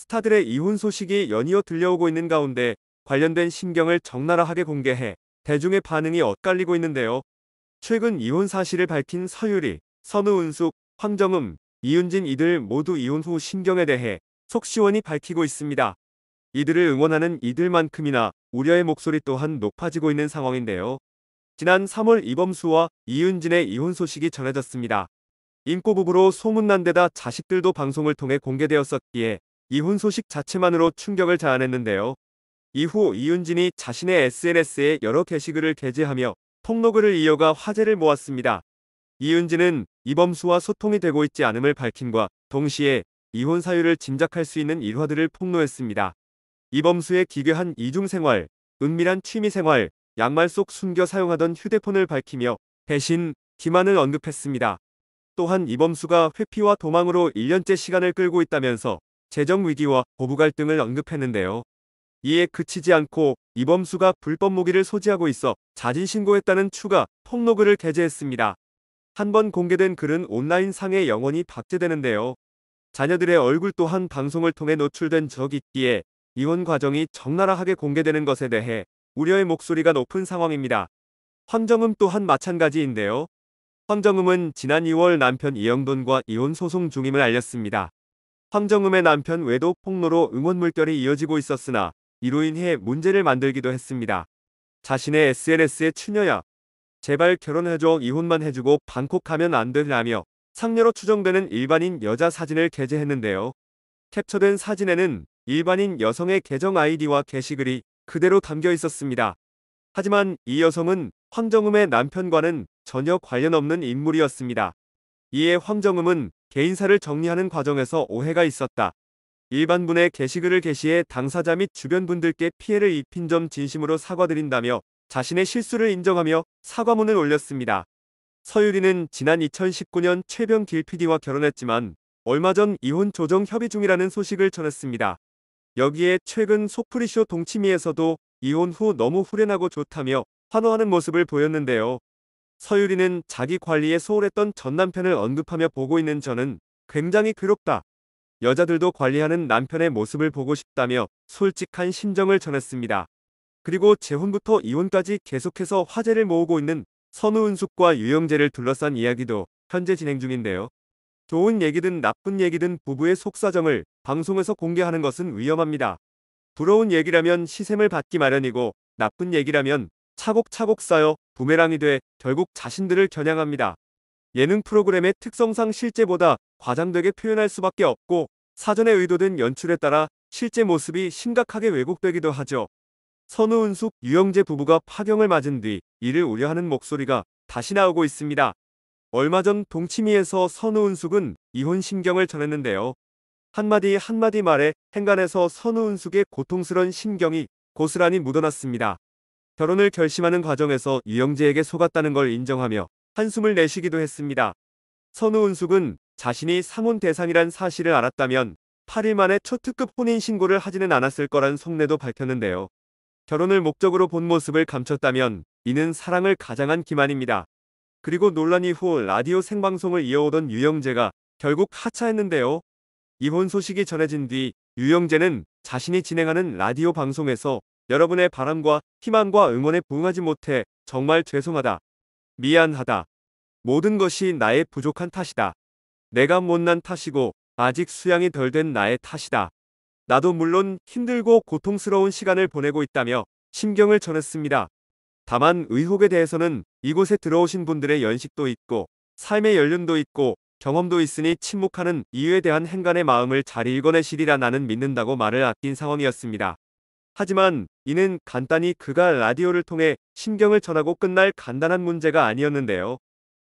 스타들의 이혼 소식이 연이어 들려오고 있는 가운데 관련된 신경을 적나라하게 공개해 대중의 반응이 엇갈리고 있는데요. 최근 이혼 사실을 밝힌 서유리, 선우은숙, 황정음, 이윤진 이들 모두 이혼 후 신경에 대해 속 시원히 밝히고 있습니다. 이들을 응원하는 이들만큼이나 우려의 목소리 또한 높아지고 있는 상황인데요. 지난 3월 이범수와 이윤진의 이혼 소식이 전해졌습니다. 인꼬부부로 소문난 데다 자식들도 방송을 통해 공개되었었기에 이혼 소식 자체만으로 충격을 자아냈는데요. 이후 이윤진이 자신의 SNS에 여러 게시글을 게재하며 폭로글을 이어가 화제를 모았습니다. 이윤진은 이범수와 소통이 되고 있지 않음을 밝힌과 동시에 이혼 사유를 짐작할 수 있는 일화들을 폭로했습니다. 이범수의 기괴한 이중생활, 은밀한 취미생활, 양말 속 숨겨 사용하던 휴대폰을 밝히며 배신, 기만을 언급했습니다. 또한 이범수가 회피와 도망으로 1년째 시간을 끌고 있다면서 재정 위기와 고부 갈등을 언급했는데요. 이에 그치지 않고 이범수가 불법 무기를 소지하고 있어 자진 신고했다는 추가 폭로글을 게재했습니다. 한 번 공개된 글은 온라인 상에 영원히 박제되는데요. 자녀들의 얼굴 또한 방송을 통해 노출된 적 있기에 이혼 과정이 적나라하게 공개되는 것에 대해 우려의 목소리가 높은 상황입니다. 황정음 또한 마찬가지인데요. 황정음은 지난 2월 남편 이영돈과 이혼 소송 중임을 알렸습니다. 황정음의 남편 외도 폭로로 응원 물결이 이어지고 있었으나 이로 인해 문제를 만들기도 했습니다. 자신의 SNS에 추녀야 제발 결혼해줘 이혼만 해주고 방콕하면 안 되라며 상녀로 추정되는 일반인 여자 사진을 게재했는데요. 캡처된 사진에는 일반인 여성의 계정 아이디와 게시글이 그대로 담겨 있었습니다. 하지만 이 여성은 황정음의 남편과는 전혀 관련 없는 인물이었습니다. 이에 황정음은 개인사를 정리하는 과정에서 오해가 있었다. 일반분의 게시글을 게시해 당사자 및 주변 분들께 피해를 입힌 점 진심으로 사과드린다며 자신의 실수를 인정하며 사과문을 올렸습니다. 서유리는 지난 2019년 최병길 PD와 결혼했지만 얼마 전 이혼 조정 협의 중이라는 소식을 전했습니다. 여기에 최근 소프리쇼 동치미에서도 이혼 후 너무 후련하고 좋다며 환호하는 모습을 보였는데요. 서유리는 자기 관리에 소홀했던 전 남편을 언급하며 보고 있는 저는 굉장히 괴롭다. 여자들도 관리하는 남편의 모습을 보고 싶다며 솔직한 심정을 전했습니다. 그리고 재혼부터 이혼까지 계속해서 화제를 모으고 있는 선우은숙과 유영재를 둘러싼 이야기도 현재 진행 중인데요. 좋은 얘기든 나쁜 얘기든 부부의 속사정을 방송에서 공개하는 것은 위험합니다. 부러운 얘기라면 시샘을 받기 마련이고 나쁜 얘기라면 차곡차곡 쌓여 부메랑이 돼 결국 자신들을 겨냥합니다. 예능 프로그램의 특성상 실제보다 과장되게 표현할 수밖에 없고 사전에 의도된 연출에 따라 실제 모습이 심각하게 왜곡되기도 하죠. 선우은숙, 유영재 부부가 파경을 맞은 뒤 이를 우려하는 목소리가 다시 나오고 있습니다. 얼마 전 동치미에서 선우은숙은 이혼 심경을 전했는데요. 한마디 한마디 말에 행간에서 선우은숙의 고통스런 심경이 고스란히 묻어났습니다. 결혼을 결심하는 과정에서 유영재에게 속았다는 걸 인정하며 한숨을 내쉬기도 했습니다. 선우은숙은 자신이 상혼 대상이란 사실을 알았다면 8일 만에 초특급 혼인신고를 하지는 않았을 거란 속내도 밝혔는데요. 결혼을 목적으로 본 모습을 감췄다면 이는 사랑을 가장한 기만입니다. 그리고 논란 이후 라디오 생방송을 이어오던 유영재가 결국 하차했는데요. 이혼 소식이 전해진 뒤 유영재는 자신이 진행하는 라디오 방송에서 여러분의 바람과 희망과 응원에 부응하지 못해 정말 죄송하다. 미안하다. 모든 것이 나의 부족한 탓이다. 내가 못난 탓이고 아직 수양이 덜 된 나의 탓이다. 나도 물론 힘들고 고통스러운 시간을 보내고 있다며 심경을 전했습니다. 다만 의혹에 대해서는 이곳에 들어오신 분들의 연식도 있고 삶의 연륜도 있고 경험도 있으니 침묵하는 이유에 대한 행간의 마음을 잘 읽어내시리라 나는 믿는다고 말을 아낀 상황이었습니다. 하지만 이는 간단히 그가 라디오를 통해 신경을 전하고 끝날 간단한 문제가 아니었는데요.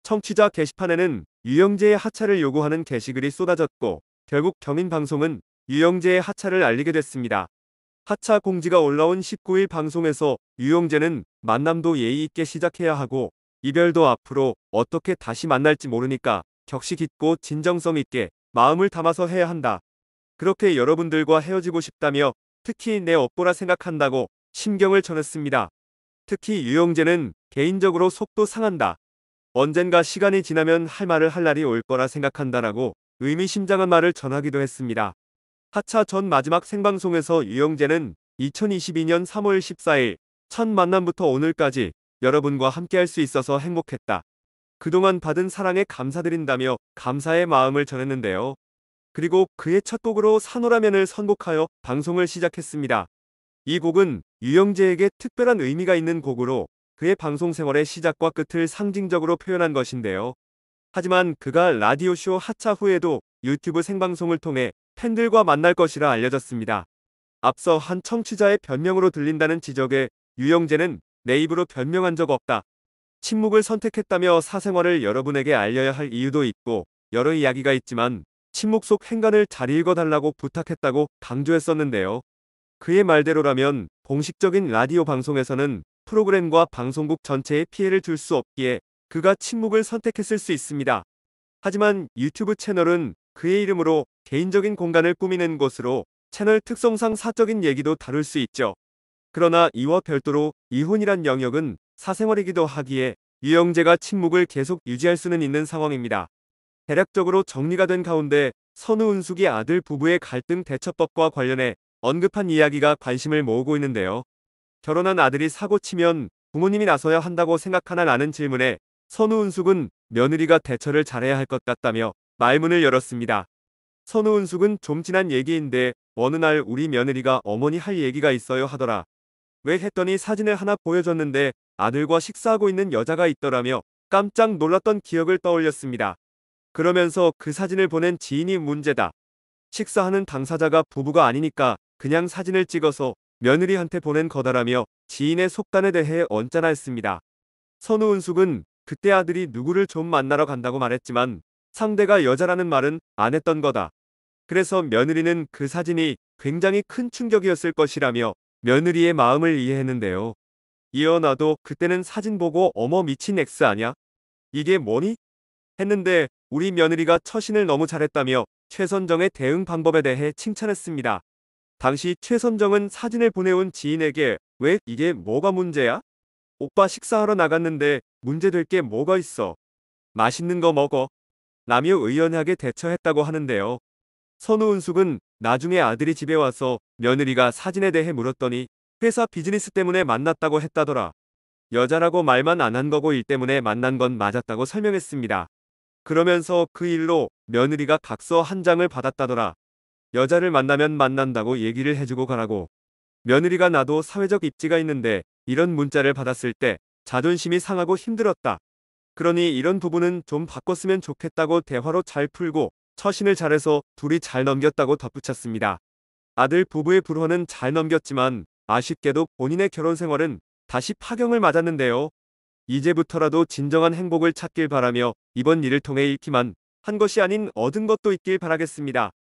청취자 게시판에는 유영재의 하차를 요구하는 게시글이 쏟아졌고 결국 경인방송은 유영재의 하차를 알리게 됐습니다. 하차 공지가 올라온 19일 방송에서 유영재는 만남도 예의 있게 시작해야 하고 이별도 앞으로 어떻게 다시 만날지 모르니까 격식 있고 진정성 있게 마음을 담아서 해야 한다. 그렇게 여러분들과 헤어지고 싶다며 특히 내 업보라 생각한다고 신경을 전했습니다. 특히 유영재는 개인적으로 속도 상한다. 언젠가 시간이 지나면 할 말을 할 날이 올 거라 생각한다라고 의미심장한 말을 전하기도 했습니다. 하차 전 마지막 생방송에서 유영재는 2022년 3월 14일 첫 만남부터 오늘까지 여러분과 함께할 수 있어서 행복했다. 그동안 받은 사랑에 감사드린다며 감사의 마음을 전했는데요. 그리고 그의 첫 곡으로 산호라면을 선곡하여 방송을 시작했습니다. 이 곡은 유영재에게 특별한 의미가 있는 곡으로 그의 방송 생활의 시작과 끝을 상징적으로 표현한 것인데요. 하지만 그가 라디오쇼 하차 후에도 유튜브 생방송을 통해 팬들과 만날 것이라 알려졌습니다. 앞서 한 청취자의 변명으로 들린다는 지적에 유영재는 내 입으로 변명한 적 없다. 침묵을 선택했다며 사생활을 여러분에게 알려야 할 이유도 있고 여러 이야기가 있지만 침묵 속 행간을 잘 읽어달라고 부탁했다고 강조했었는데요. 그의 말대로라면 공식적인 라디오 방송에서는 프로그램과 방송국 전체에 피해를 줄 수 없기에 그가 침묵을 선택했을 수 있습니다. 하지만 유튜브 채널은 그의 이름으로 개인적인 공간을 꾸미는 것으로 채널 특성상 사적인 얘기도 다룰 수 있죠. 그러나 이와 별도로 이혼이란 영역은 사생활이기도 하기에 유영재가 침묵을 계속 유지할 수는 있는 상황입니다. 대략적으로 정리가 된 가운데 선우 은숙이 아들 부부의 갈등 대처법과 관련해 언급한 이야기가 관심을 모으고 있는데요. 결혼한 아들이 사고치면 부모님이 나서야 한다고 생각하나라는 질문에 선우 은숙은 며느리가 대처를 잘해야 할 것 같다며 말문을 열었습니다. 선우 은숙은 좀 지난 얘기인데 어느 날 우리 며느리가 어머니 할 얘기가 있어요 하더라. 왜 했더니 사진을 하나 보여줬는데 아들과 식사하고 있는 여자가 있더라며 깜짝 놀랐던 기억을 떠올렸습니다. 그러면서 그 사진을 보낸 지인이 문제다. 식사하는 당사자가 부부가 아니니까 그냥 사진을 찍어서 며느리한테 보낸 거다라며 지인의 속단에 대해 언짢아했습니다. 선우은숙은 그때 아들이 누구를 좀 만나러 간다고 말했지만 상대가 여자라는 말은 안 했던 거다. 그래서 며느리는 그 사진이 굉장히 큰 충격이었을 것이라며 며느리의 마음을 이해했는데요. 이어나도 그때는 사진 보고 어머 미친 X 아냐? 이게 뭐니? 했는데 우리 며느리가 처신을 너무 잘했다며 최선정의 대응 방법에 대해 칭찬했습니다. 당시 최선정은 사진을 보내온 지인에게 왜 이게 뭐가 문제야? 오빠 식사하러 나갔는데 문제될 게 뭐가 있어? 맛있는 거 먹어. 라며 의연하게 대처했다고 하는데요. 선우은숙은 나중에 아들이 집에 와서 며느리가 사진에 대해 물었더니 회사 비즈니스 때문에 만났다고 했다더라. 여자라고 말만 안 한 거고 일 때문에 만난 건 맞았다고 설명했습니다. 그러면서 그 일로 며느리가 각서 한 장을 받았다더라. 여자를 만나면 만난다고 얘기를 해주고 가라고. 며느리가 나도 사회적 입지가 있는데 이런 문자를 받았을 때 자존심이 상하고 힘들었다. 그러니 이런 부분은 좀 바꿨으면 좋겠다고 대화로 잘 풀고 처신을 잘해서 둘이 잘 넘겼다고 덧붙였습니다. 아들 부부의 불화는 잘 넘겼지만 아쉽게도 본인의 결혼 생활은 다시 파경을 맞았는데요. 이제부터라도 진정한 행복을 찾길 바라며 이번 일을 통해 잃기만 한 것이 아닌 얻은 것도 있길 바라겠습니다.